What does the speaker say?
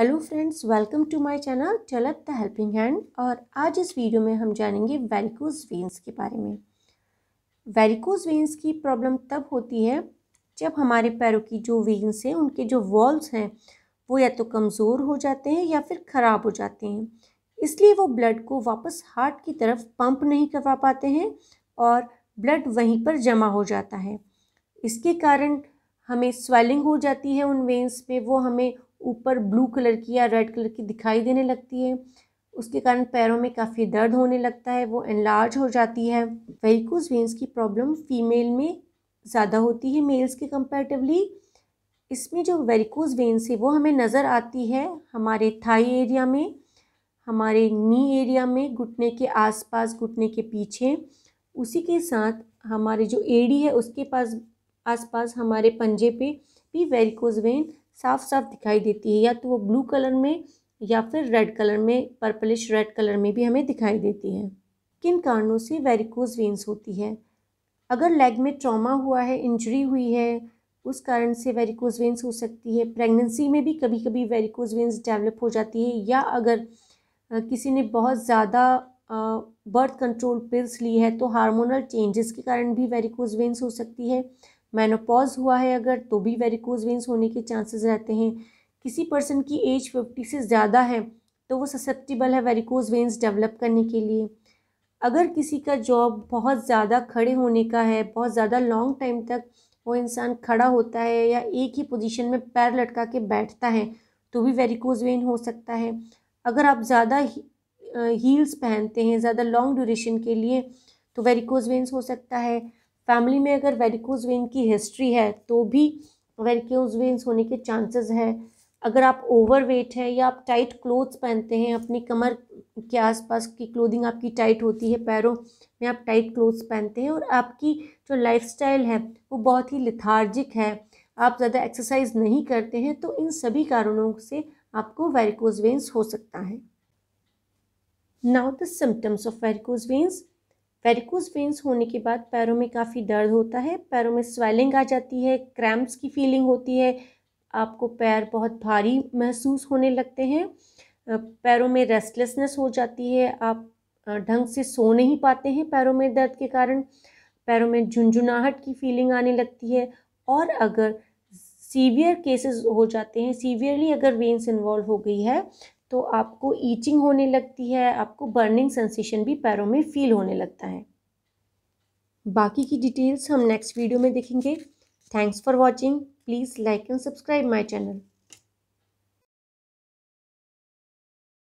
hello friends welcome to my channel चलत the helping hand और आज इस वीडियो में हम जानेंगे वेरिकोज वेंस के बारे में वेरिकोज वेंस की प्रॉब्लम तब होती है जब हमारे पैरों की जो वेंस हैं उनके जो वॉल्स हैं वो या तो कमज़ोर हो जाते हैं या फिर ख़राब हो जाते हैं इसलिए वो ब्लड को वापस हार्ट की तरफ पम्प नहीं करवा पाते हैं और ब्लड वहीं पर जमा हो जाता है इसके कारण हमें स्वेलिंग हो जाती है उन वेंस में वो हमें ऊपर ब्लू कलर की या रेड कलर की दिखाई देने लगती है उसके कारण पैरों में काफ़ी दर्द होने लगता है वो एनलार्ज हो जाती है वेरिकोज वेंस की प्रॉब्लम फीमेल में ज़्यादा होती है मेल्स के कंपैरेटिवली इसमें जो वेरिकोज वेंस है वो हमें नज़र आती है हमारे थाई एरिया में हमारे नी एरिया में घुटने के आसपास घुटने के पीछे उसी के साथ हमारे जो एडी है उसके पास आसपास हमारे पंजे पे भी वेरिकोज वेन साफ साफ दिखाई देती है या तो वो ब्लू कलर में या फिर रेड कलर में पर्पलिश रेड कलर में भी हमें दिखाई देती है किन कारणों से वेरिकोज वेंस होती है अगर लेग में ट्रॉमा हुआ है इंजरी हुई है उस कारण से वेरिकोज वेंस हो सकती है प्रेगनेंसी में भी कभी कभी वेरिकोज वेंस डेवलप हो जाती है या अगर किसी ने बहुत ज़्यादा बर्थ कंट्रोल पिल्स ली है तो हार्मोनल चेंजेस के कारण भी वेरिकोज वेंस हो सकती है मेनोपॉज हुआ है अगर तो भी वेरिकोज वेंस होने के चांसेस रहते हैं किसी पर्सन की एज फिफ्टी से ज़्यादा है तो वो ससेप्टिबल है वेरिकोज वेंस डेवलप करने के लिए अगर किसी का जॉब बहुत ज़्यादा खड़े होने का है बहुत ज़्यादा लॉन्ग टाइम तक वो इंसान खड़ा होता है या एक ही पोजीशन में पैर लटका के बैठता है तो भी वेरिकोज वेन हो सकता है अगर आप ज़्यादा हील्स पहनते हैं ज़्यादा लॉन्ग ड्यूरेशन के लिए तो वेरिकोज वेंस हो सकता है फैमिली में अगर वेरिकोज वेन की हिस्ट्री है तो भी वेरिकोज वेन्स होने के चांसेस है अगर आप ओवर वेट हैं या आप टाइट क्लोथ्स पहनते हैं अपनी कमर के आसपास की क्लोथिंग आपकी टाइट होती है पैरों में आप टाइट क्लोथ्स पहनते हैं और आपकी जो लाइफस्टाइल है वो बहुत ही लिथार्जिक है आप ज़्यादा एक्सरसाइज नहीं करते हैं तो इन सभी कारणों से आपको वेरिकोज वेन्स हो सकता है now the symptoms of varicose veins varicose veins होने के बाद पैरों में काफ़ी दर्द होता है पैरों में स्वेलिंग आ जाती है क्रैम्प्स की फीलिंग होती है आपको पैर बहुत भारी महसूस होने लगते हैं पैरों में रेस्टलेसनेस हो जाती है आप ढंग से सो नहीं पाते हैं पैरों में दर्द के कारण पैरों में झुंझुनाहट की फीलिंग आने लगती है और अगर सीवियर केसेस हो जाते हैं सीवियरली अगर वेंस इन्वॉल्व हो गई है तो आपको ईचिंग होने लगती है आपको बर्निंग सेंसेशन भी पैरों में फील होने लगता है बाकी की डिटेल्स हम नेक्स्ट वीडियो में देखेंगे thanks for watching please like and subscribe my channel